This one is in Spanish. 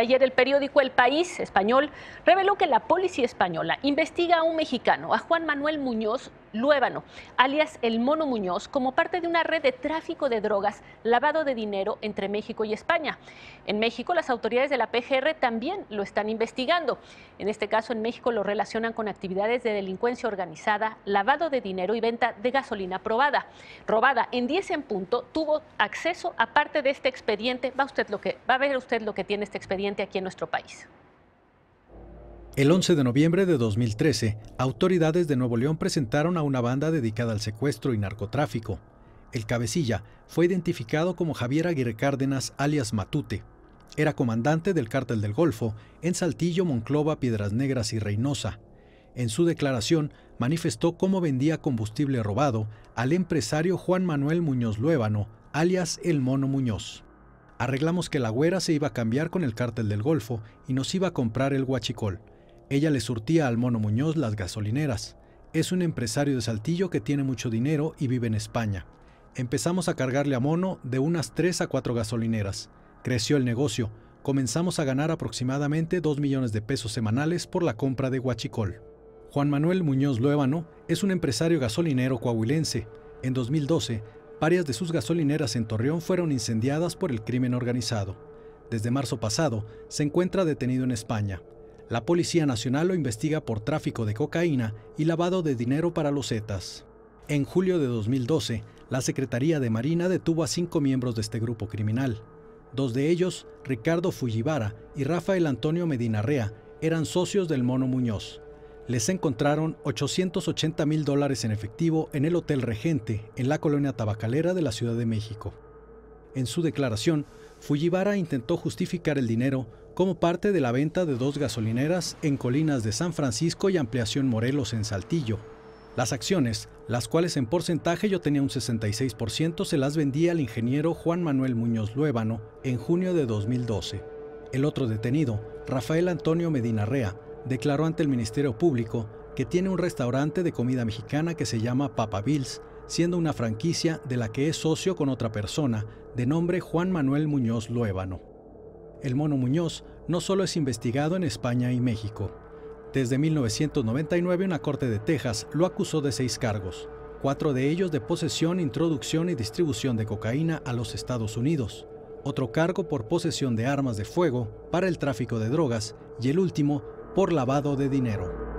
Ayer el periódico El País español reveló que la policía española investiga a un mexicano, a Juan Manuel Muñoz Luébano, alias el Mono Muñoz, como parte de una red de tráfico de drogas, lavado de dinero entre México y España. En México las autoridades de la PGR también lo están investigando. En este caso en México lo relacionan con actividades de delincuencia organizada, lavado de dinero y venta de gasolina probada. robada. En 10 en punto tuvo acceso a parte de este expediente. Va usted lo que va a ver usted lo que tiene este expediente aquí en nuestro país. El 11 de noviembre de 2013, autoridades de Nuevo León presentaron a una banda dedicada al secuestro y narcotráfico. El cabecilla fue identificado como Javier Aguirre Cárdenas, alias Matute. Era comandante del Cártel del Golfo en Saltillo, Monclova, Piedras Negras y Reynosa. En su declaración, manifestó cómo vendía combustible robado al empresario Juan Manuel Muñoz Luébano, alias El Mono Muñoz. Arreglamos que la güera se iba a cambiar con el cártel del Golfo y nos iba a comprar el guachicol. Ella le surtía al mono Muñoz las gasolineras. Es un empresario de Saltillo que tiene mucho dinero y vive en España. Empezamos a cargarle a mono de unas 3 a 4 gasolineras. Creció el negocio. Comenzamos a ganar aproximadamente 2 millones de pesos semanales por la compra de guachicol. Juan Manuel Muñoz Luébano es un empresario gasolinero coahuilense. En 2012 Varias de sus gasolineras en Torreón fueron incendiadas por el crimen organizado. Desde marzo pasado, se encuentra detenido en España. La Policía Nacional lo investiga por tráfico de cocaína y lavado de dinero para los Zetas. En julio de 2012, la Secretaría de Marina detuvo a cinco miembros de este grupo criminal. Dos de ellos, Ricardo Fujibara y Rafael Antonio Medinarrea, eran socios del Mono Muñoz, les encontraron 880 mil dólares en efectivo en el Hotel Regente, en la colonia tabacalera de la Ciudad de México. En su declaración, Fujibara intentó justificar el dinero como parte de la venta de dos gasolineras en colinas de San Francisco y Ampliación Morelos en Saltillo. Las acciones, las cuales en porcentaje yo tenía un 66%, se las vendía al ingeniero Juan Manuel Muñoz Luébano en junio de 2012. El otro detenido, Rafael Antonio Medina Rea, declaró ante el Ministerio Público que tiene un restaurante de comida mexicana que se llama Papa Bills, siendo una franquicia de la que es socio con otra persona de nombre Juan Manuel Muñoz Luébano. El mono Muñoz no solo es investigado en España y México. Desde 1999 una corte de Texas lo acusó de seis cargos, cuatro de ellos de posesión, introducción y distribución de cocaína a los Estados Unidos, otro cargo por posesión de armas de fuego para el tráfico de drogas y el último por lavado de dinero.